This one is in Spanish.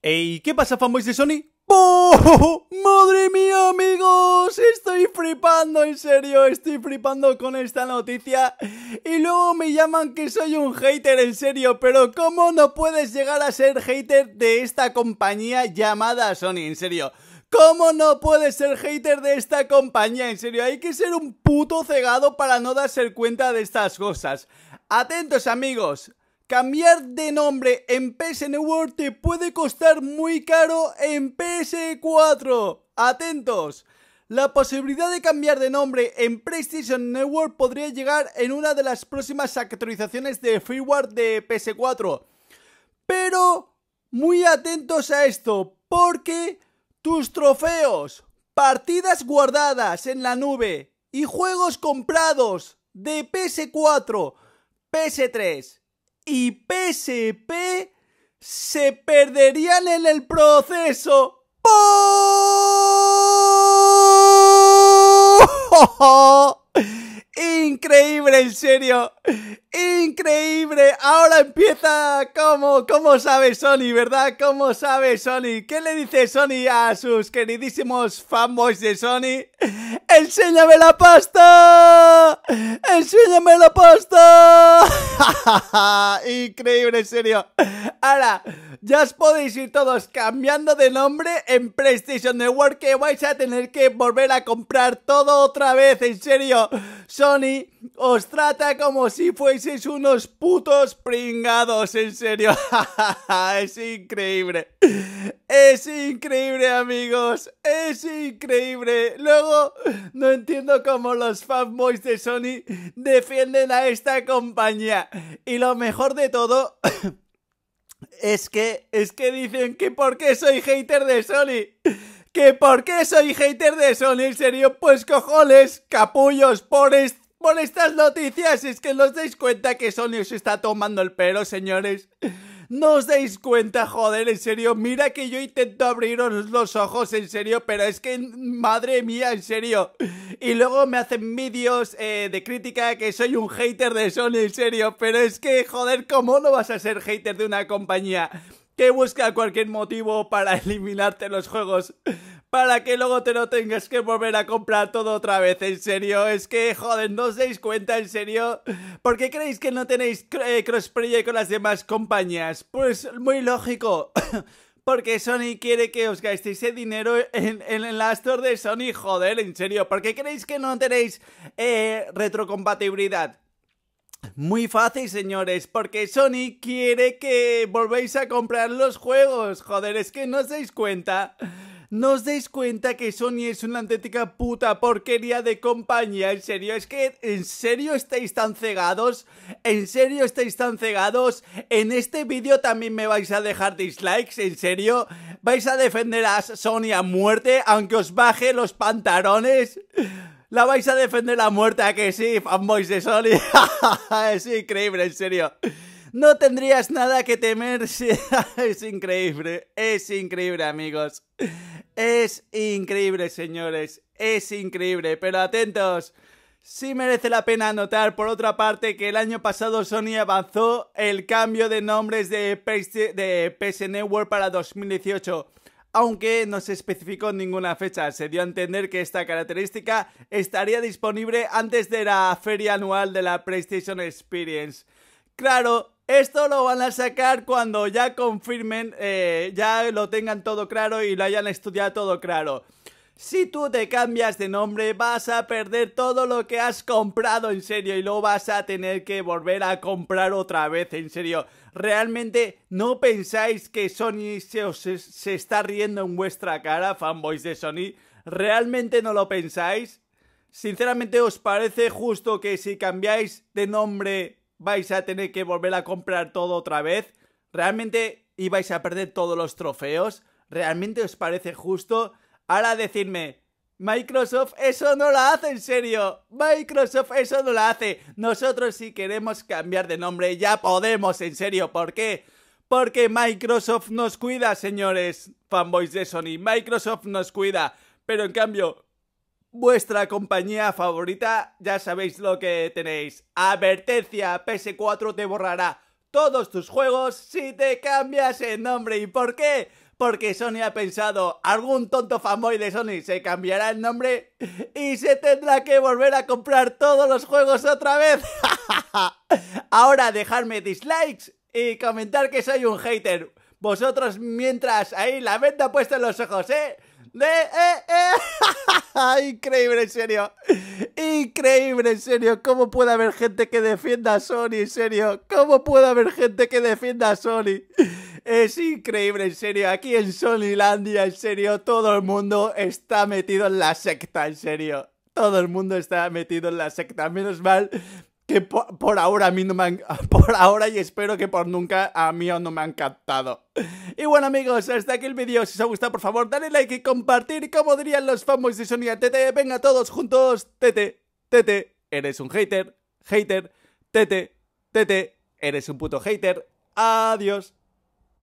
Ey, ¿qué pasa fanboys de Sony? ¡Oh, ¡Madre mía, amigos! Estoy flipando, en serio, estoy flipando con esta noticia. Y luego me llaman que soy un hater, en serio, pero ¿cómo no puedes llegar a ser hater de esta compañía llamada Sony, en serio? ¿Cómo no puedes ser hater de esta compañía? En serio, hay que ser un puto cegado para no darse cuenta de estas cosas. Atentos amigos, Cambiar de nombre en PSN World te puede costar muy caro en PS4. Atentos. La posibilidad de cambiar de nombre en PlayStation Network podría llegar en una de las próximas actualizaciones de firmware de PS4. Pero muy atentos a esto, porque tus trofeos, partidas guardadas en la nube y juegos comprados de PS4, PS3 y PSP se perderían en el proceso. Increíble, en serio. Increíble. Ahora empieza como, como sabe Sony, ¿verdad? ¿Cómo sabe Sony? ¿Qué le dice Sony a sus queridísimos fanboys de Sony? ¡Enséñame la pasta! ¡Enséñame la pasta! Increíble, en serio. Ahora... Ya os podéis ir todos cambiando de nombre en PlayStation Network que vais a tener que volver a comprar todo otra vez, en serio. Sony os trata como si fueseis unos putos pringados, en serio. es increíble. Es increíble, amigos. Es increíble. Luego, no entiendo cómo los fanboys de Sony defienden a esta compañía. Y lo mejor de todo... Es que, es que dicen que por qué soy hater de Sony. Que por qué soy hater de Sony. En serio, pues cojones, capullos, por, por estas noticias. Es que no os dais cuenta que Sony os está tomando el pelo, señores. No os dais cuenta, joder, en serio. Mira que yo intento abriros los ojos, en serio, pero es que, madre mía, en serio. Y luego me hacen vídeos eh, de crítica que soy un hater de Sony, en serio. Pero es que, joder, ¿cómo no vas a ser hater de una compañía? que busca cualquier motivo para eliminarte los juegos para que luego te lo tengas que volver a comprar todo otra vez. En serio, es que, joder, no os dais cuenta, en serio. ¿Por qué creéis que no tenéis eh, crossplay con las demás compañías? Pues muy lógico. porque Sony quiere que os gastéis ese dinero en, el en, de Sony, joder, en serio, ¿por qué creéis que no tenéis eh, retrocompatibilidad? Muy fácil, señores, porque Sony quiere que volvéis a comprar los juegos, joder, es que no os dais cuenta no os dais cuenta que Sony es una auténtica puta porquería de compañía. En serio, es que en serio estáis tan cegados. En serio estáis tan cegados. En este vídeo también me vais a dejar dislikes. En serio, vais a defender a Sony a muerte, aunque os baje los pantalones. La vais a defender a muerte, a que sí, fanboys de Sony. es increíble, en serio no tendrías nada que temer. es increíble, es increíble, amigos. Es increíble, señores, es increíble, pero atentos. si merece la pena notar por otra parte, que el año pasado Sony avanzó el cambio de nombres de PS, de PS Network para 2018, aunque no se especificó ninguna fecha. Se dio a entender que esta característica estaría disponible antes de la feria anual de la PlayStation Experience. Claro, esto lo van a sacar cuando ya confirmen, eh, ya lo tengan todo claro y lo hayan estudiado todo claro. Si tú te cambias de nombre vas a perder todo lo que has comprado en serio y lo vas a tener que volver a comprar otra vez en serio. ¿Realmente no pensáis que Sony se, se está riendo en vuestra cara, fanboys de Sony? ¿Realmente no lo pensáis? Sinceramente os parece justo que si cambiáis de nombre vais a tener que volver a comprar todo otra vez, realmente ibais a perder todos los trofeos, realmente os parece justo. Ahora decirme... Microsoft eso no lo hace en serio. Microsoft eso no lo hace. Nosotros si queremos cambiar de nombre ya podemos en serio. ¿Por qué? Porque Microsoft nos cuida, señores fanboys de Sony. Microsoft nos cuida. Pero en cambio, vuestra compañía favorita, ya sabéis lo que tenéis. Advertencia, PS4 te borrará todos tus juegos si te cambias el nombre. ¿Y por qué? Porque Sony ha pensado, algún tonto fanboy de Sony se cambiará el nombre y se tendrá que volver a comprar todos los juegos otra vez. Ahora dejarme dislikes y comentar que soy un hater. Vosotros mientras ahí la venta puesto en los ojos, ¿eh? De, eh, eh. Increíble, en serio. Increíble, en serio. ¿Cómo puede haber gente que defienda a Sony, en serio? ¿Cómo puede haber gente que defienda a Sony? Es increíble, en serio. Aquí en Sonylandia, en serio, todo el mundo está metido en la secta, en serio todo el mundo está metido en la secta. Menos mal que por, ahora a mí no me han, por ahora y espero que por nunca a mí no me han captado. Y bueno amigos, hasta aquí el vídeo, si os ha gustado por favor dale like y compartir, como dirían los famosos de Sonia Tete, venga todos juntos, Tete, Tete, eres un hater, hater, Tete, Tete, eres un puto hater, adiós.